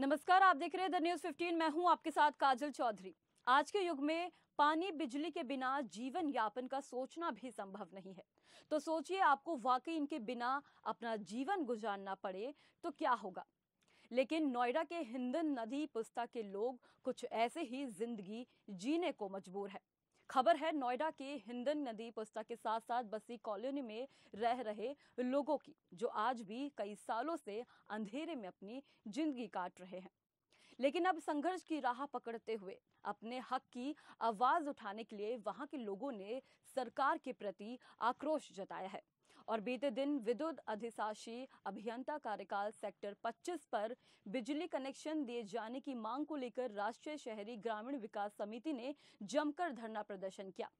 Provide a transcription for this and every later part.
नमस्कार आप देख रहे हैं द न्यूज 15 मैं हूं आपके साथ काजल चौधरी आज के युग में पानी बिजली के बिना जीवन यापन का सोचना भी संभव नहीं है तो सोचिए आपको वाकई इनके बिना अपना जीवन गुजारना पड़े तो क्या होगा लेकिन नोएडा के हिंदन नदी पुस्ता के लोग कुछ ऐसे ही जिंदगी जीने को मजबूर है खबर है नोएडा के हिंदन नदी पुस्ता के साथ साथ बसी कॉलोनी में रह रहे लोगों की जो आज भी कई सालों से अंधेरे में अपनी जिंदगी काट रहे हैं लेकिन अब संघर्ष की राह पकड़ते हुए अपने हक की आवाज उठाने के लिए वहां के लोगों ने सरकार के प्रति आक्रोश जताया है और बीते दिन विद्युत अधिशासी अभियंता कार्यकाल सेक्टर 25 पर बिजली कनेक्शन दिए जाने की मांग को लेकर राष्ट्रीय शहरी ग्रामीण विकास समिति ने जमकर धरना प्रदर्शन किया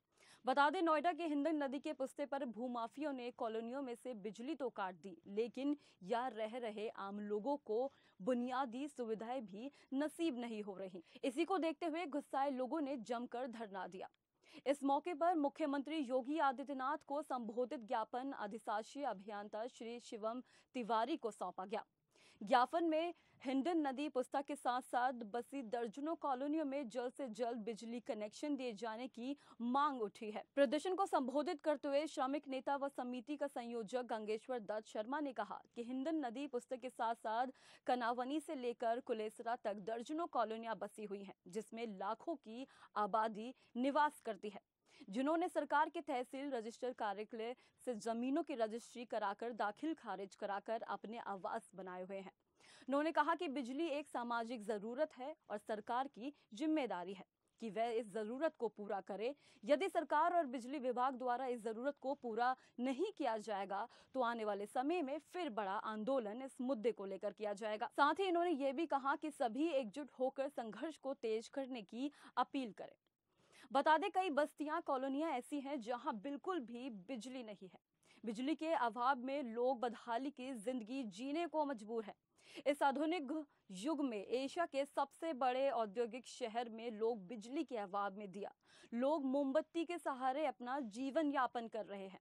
बता दें नोएडा के हिंदन नदी के पुस्ते पर भूमाफियों ने कॉलोनियों में से बिजली तो काट दी लेकिन यहाँ रह रहे आम लोगों को बुनियादी सुविधाएं भी नसीब नहीं हो रही इसी को देखते हुए गुस्साए लोगों ने जमकर धरना दिया इस मौके पर मुख्यमंत्री योगी आदित्यनाथ को संबोधित ज्ञापन अधिशासी अभियंता श्री शिवम तिवारी को सौंपा गया ज्ञापन में हिंडन नदी पुस्तक के साथ साथ बसी दर्जनों कॉलोनियों में जल्द से जल्द बिजली कनेक्शन दिए जाने की मांग उठी है प्रदर्शन को संबोधित करते हुए श्रमिक नेता व समिति का संयोजक गंगेश्वर दत्त शर्मा ने कहा कि हिंडन नदी पुस्तक के साथ साथ कनावनी से लेकर कुलेसरा तक दर्जनों कॉलोनियां बसी हुई हैं जिसमें लाखों की आबादी निवास करती है जिन्होंने सरकार के तहसील रजिस्टर कार्यालय से जमीनों की रजिस्ट्री कराकर दाखिल खारिज कराकर अपने आवास बनाए हुए हैं उन्होंने कहा कि बिजली एक सामाजिक ज़रूरत है और सरकार की जिम्मेदारी है कि वह इस ज़रूरत को पूरा करे यदि सरकार और बिजली विभाग द्वारा इस ज़रूरत को पूरा नहीं किया जाएगा तो आने वाले समय में फिर बड़ा आंदोलन इस मुद्दे को लेकर किया जाएगा साथ ही इन्होंने ये भी कहा कि सभी एकजुट होकर संघर्ष को तेज करने की अपील करें बता दें कई बस्तियां कॉलोनियां ऐसी हैं जहां बिल्कुल भी बिजली नहीं है बिजली के अभाव में लोग बदहाली की जिंदगी जीने को मजबूर है इस आधुनिक युग में एशिया के सबसे बड़े औद्योगिक शहर में लोग बिजली के अभाव में दिया लोग मोमबत्ती के सहारे अपना जीवन यापन कर रहे हैं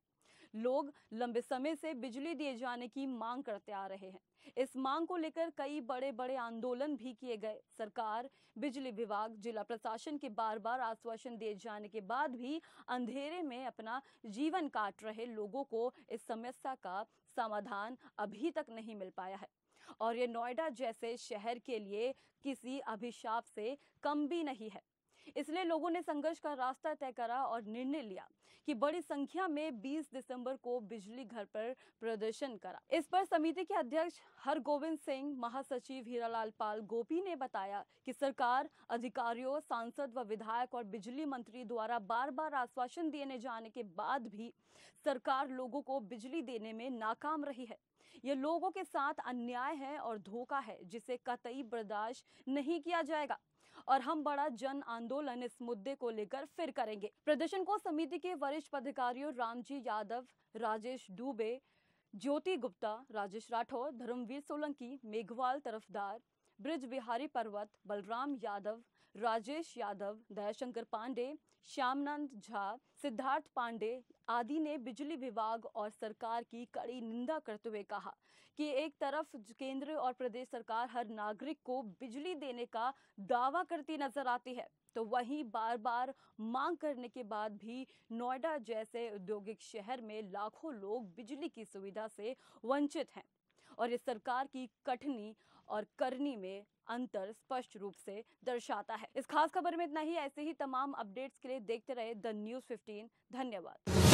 लोग लंबे समय से बिजली दिए जाने की मांग करते आ रहे हैं इस मांग को लेकर कई बड़े बड़े आंदोलन भी किए गए सरकार बिजली विभाग जिला प्रशासन के बार बार आश्वासन दिए जाने के बाद भी अंधेरे में अपना जीवन काट रहे लोगों को इस समस्या का समाधान अभी तक नहीं मिल पाया है और ये नोएडा जैसे शहर के लिए किसी अभिशाप से कम भी नहीं है इसलिए लोगों ने संघर्ष का रास्ता तय करा और निर्णय लिया कि बड़ी संख्या में 20 दिसंबर को बिजली घर पर प्रदर्शन करा इस पर समिति के अध्यक्ष हरगोविंद सिंह महासचिव हीरालाल पाल गोपी ने बताया कि सरकार अधिकारियों सांसद व विधायक और बिजली मंत्री द्वारा बार बार आश्वासन दिए जाने के बाद भी सरकार लोगों को बिजली देने में नाकाम रही है ये लोगों के साथ अन्याय है और धोखा है जिसे कतई बर्दाश्त नहीं किया जाएगा और हम बड़ा जन आंदोलन इस मुद्दे को लेकर फिर करेंगे प्रदर्शन को समिति के वरिष्ठ पदाधिकारियों रामजी यादव राजेश डूबे ज्योति गुप्ता राजेश राठौर धर्मवीर सोलंकी मेघवाल तरफदार ब्रिज बिहारी पर्वत बलराम यादव राजेश यादव दयाशंकर पांडे श्यामनंद झा सिद्धार्थ पांडे आदि ने बिजली विभाग और सरकार की कड़ी निंदा करते हुए कहा कि एक तरफ केंद्र और प्रदेश सरकार हर नागरिक को बिजली देने का दावा करती नजर आती है तो वहीं बार बार मांग करने के बाद भी नोएडा जैसे औद्योगिक शहर में लाखों लोग बिजली की सुविधा से वंचित हैं और ये सरकार की कठनी और करनी में अंतर स्पष्ट रूप से दर्शाता है इस खास खबर में इतना ही ऐसे ही तमाम अपडेट्स के लिए देखते रहे द न्यूज 15 धन्यवाद